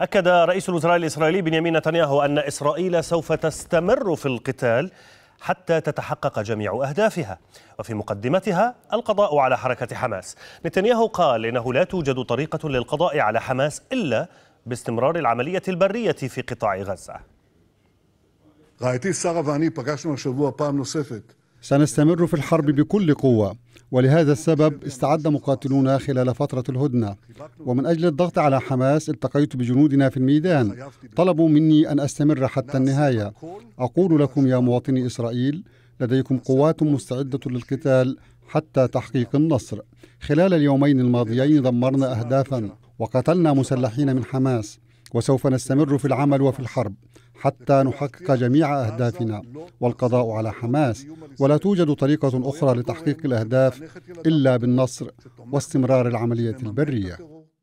أكد رئيس الوزراء الإسرائيلي بنيامين نتنياهو أن إسرائيل سوف تستمر في القتال حتى تتحقق جميع أهدافها وفي مقدمتها القضاء على حركة حماس نتنياهو قال إنه لا توجد طريقة للقضاء على حماس إلا باستمرار العملية البرية في قطاع غزة رأيتي سارة وأني سنستمر في الحرب بكل قوة ولهذا السبب استعد مقاتلونا خلال فترة الهدنة ومن أجل الضغط على حماس التقيت بجنودنا في الميدان طلبوا مني أن أستمر حتى النهاية أقول لكم يا مواطني إسرائيل لديكم قوات مستعدة للقتال حتى تحقيق النصر خلال اليومين الماضيين دمرنا أهدافا وقتلنا مسلحين من حماس وسوف نستمر في العمل وفي الحرب حتى نحقق جميع أهدافنا والقضاء على حماس ولا توجد طريقة أخرى لتحقيق الأهداف إلا بالنصر واستمرار العملية البرية